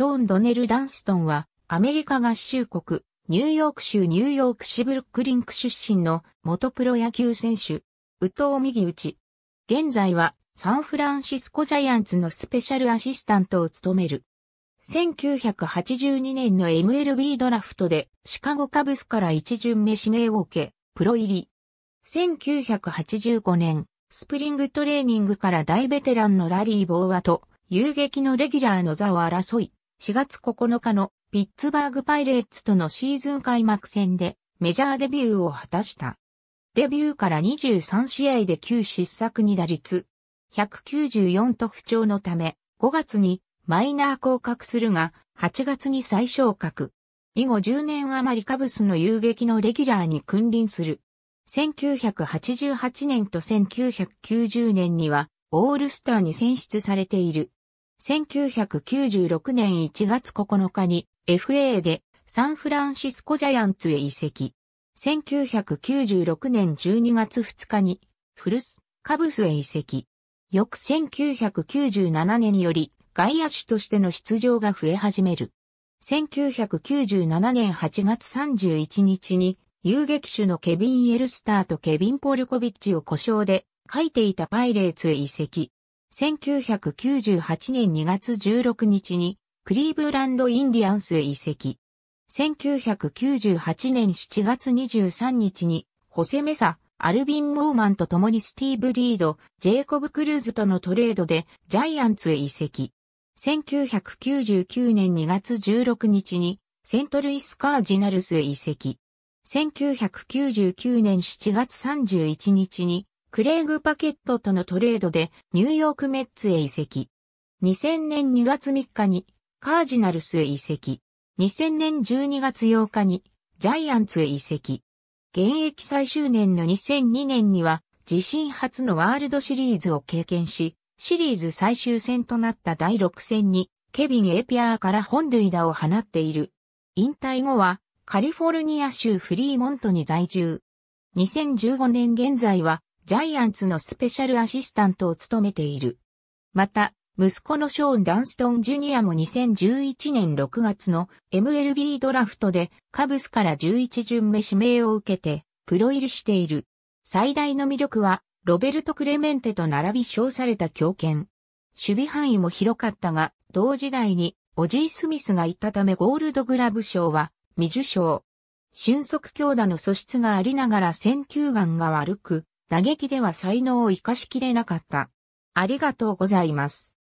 ショーン・ドネル・ダンストンは、アメリカ合衆国、ニューヨーク州ニューヨーク市ブルックリンク出身の元プロ野球選手、宇藤右打ち。現在はサンフランシスコジャイアンツのスペシャルアシスタントを務める。1982年の MLB ドラフトでシカゴカブスから一巡目指名を受け、プロ入り。1985年、スプリングトレーニングから大ベテランのラリー・ボーワと、遊撃のレギュラーの座を争い、4月9日のピッツバーグパイレーツとのシーズン開幕戦でメジャーデビューを果たした。デビューから23試合で9失策に打率、194と不調のため、5月にマイナー降格するが、8月に再昇格。以後10年余りカブスの遊撃のレギュラーに君臨する。1988年と1990年にはオールスターに選出されている。1996年1月9日に FA でサンフランシスコジャイアンツへ移籍。1996年12月2日にフルス・カブスへ移籍。翌1997年より外野手としての出場が増え始める。1997年8月31日に遊撃手のケビン・エルスターとケビン・ポルコビッチを故障で書いていたパイレーツへ移籍。1998年2月16日にクリーブランドインディアンスへ移籍。1998年7月23日にホセメサ、アルビン・モーマンと共にスティーブ・リード、ジェイコブ・クルーズとのトレードでジャイアンツへ移籍。1999年2月16日にセントルイス・カージナルスへ移籍。1999年7月31日にクレイグ・パケットとのトレードでニューヨークメッツへ移籍。2000年2月3日にカージナルスへ移籍。2000年12月8日にジャイアンツへ移籍。現役最終年の2002年には自身初のワールドシリーズを経験し、シリーズ最終戦となった第6戦にケビン・エピアーから本塁打を放っている。引退後はカリフォルニア州フリーモントに在住。2015年現在はジャイアンツのスペシャルアシスタントを務めている。また、息子のショーン・ダンストン・ジュニアも2011年6月の MLB ドラフトでカブスから11巡目指名を受けてプロ入りしている。最大の魅力はロベルト・クレメンテと並び称された強権。守備範囲も広かったが、同時代にオジー・スミスがいたためゴールドグラブ賞は未受賞。俊足強打の素質がありながら選球眼が悪く、打撃では才能を活かしきれなかった。ありがとうございます。